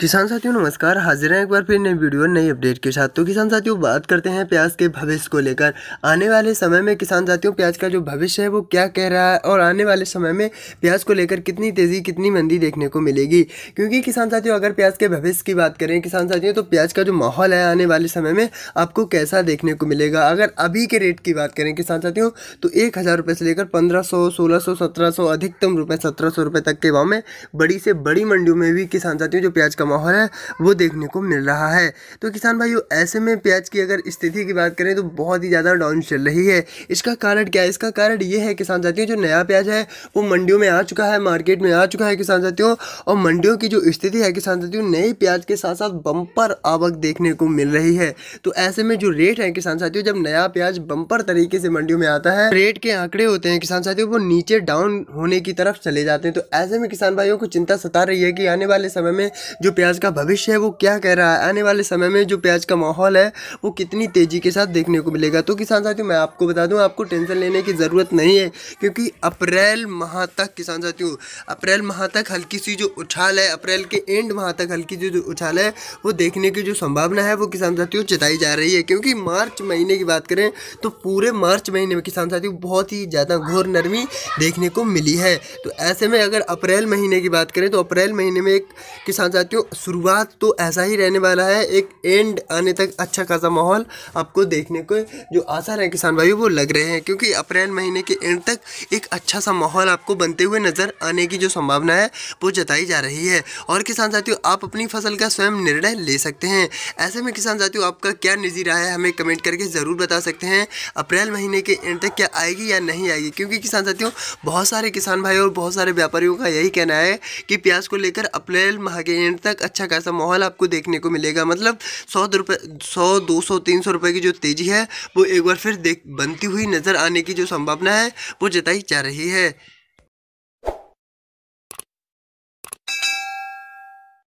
किसान साथियों नमस्कार हाजिर हैं एक बार फिर नई वीडियो नई अपडेट के साथ तो किसान साथियों बात करते हैं प्याज के भविष्य को लेकर आने वाले समय में किसान साथियों प्याज का जो भविष्य है वो क्या कह रहा है और आने वाले समय में प्याज को लेकर कितनी तेज़ी कितनी मंदी देखने को मिलेगी क्योंकि किसान साथियों अगर प्याज के भविष्य की बात करें किसान साथियों तो प्याज का जो माहौल है आने वाले समय में आपको कैसा देखने को मिलेगा अगर अभी के रेट की बात करें किसान साथियों तो एक हज़ार से लेकर पंद्रह सौ सोलह सौ सत्रह सौ अधिकतम रुपये सत्रह सौ रुपये तक के भाव में बड़ी से बड़ी मंडियों में भी किसान साथियों जो प्याज का माहौल है वो देखने को मिल रहा है तो किसान भाइयों ऐसे में प्याज की अगर स्थिति की बात करें तो बहुत ही ज़्यादा डाउन चल रही है इसका कारण क्या है इसका कारण ये है किसान साथियों जो नया प्याज है वो मंडियों में आ चुका है मार्केट में आ चुका है किसान साथियों और मंडियों की जो स्थिति है किसान साथियों नए प्याज के साथ साथ बम्पर आवक देखने को मिल रही है तो ऐसे में जो रेट है किसान साथियों जब नया प्याज बम्पर तरीके से मंडियों में आता है रेट के आंकड़े होते हैं किसान साथियों वो नीचे डाउन होने की तरफ चले जाते हैं तो ऐसे में किसान भाइयों को चिंता सता रही है कि आने वाले समय में जो प्याज का भविष्य है वो क्या कह रहा है आने वाले समय में जो प्याज का माहौल है वो कितनी तेज़ी के साथ देखने को मिलेगा तो किसान साथियों मैं आपको बता दूँ आपको टेंशन लेने की ज़रूरत नहीं है क्योंकि अप्रैल माह तक किसान साथियों अप्रैल माह तक हल्की सी जो उछाल है अप्रैल के एंड माह तक हल्की सी जो उछाल है वो देखने की जो संभावना है वो किसान साथियों जताई जा रही है क्योंकि मार्च महीने की बात करें तो पूरे मार्च महीने में किसान साथियों बहुत ही ज़्यादा घोर नरमी देखने को मिली है तो ऐसे में अगर अप्रैल महीने की बात करें तो अप्रैल महीने में एक किसान साथियों शुरुआत तो ऐसा ही रहने वाला है एक एंड आने तक अच्छा खासा माहौल आपको देखने को जो आशा है किसान भाई वो लग रहे हैं क्योंकि अप्रैल महीने के एंड तक एक अच्छा सा माहौल आपको बनते हुए नज़र आने की जो संभावना है वो जताई जा रही है और किसान साथियों आप अपनी फसल का स्वयं निर्णय ले सकते हैं ऐसे में किसान साथियों आपका क्या निजी राय है हमें कमेंट करके ज़रूर बता सकते हैं अप्रैल महीने के एंड तक क्या आएगी या नहीं आएगी क्योंकि किसान साथियों बहुत सारे किसान भाई और बहुत सारे व्यापारियों का यही कहना है कि प्याज को लेकर अप्रैल माह के एंड तक अच्छा खासा माहौल आपको देखने को मिलेगा मतलब सौ रुपये सौ दो सौ तीन सौ रुपये की जो तेज़ी है वो एक बार फिर देख बनती हुई नज़र आने की जो संभावना है वो जताई जा रही है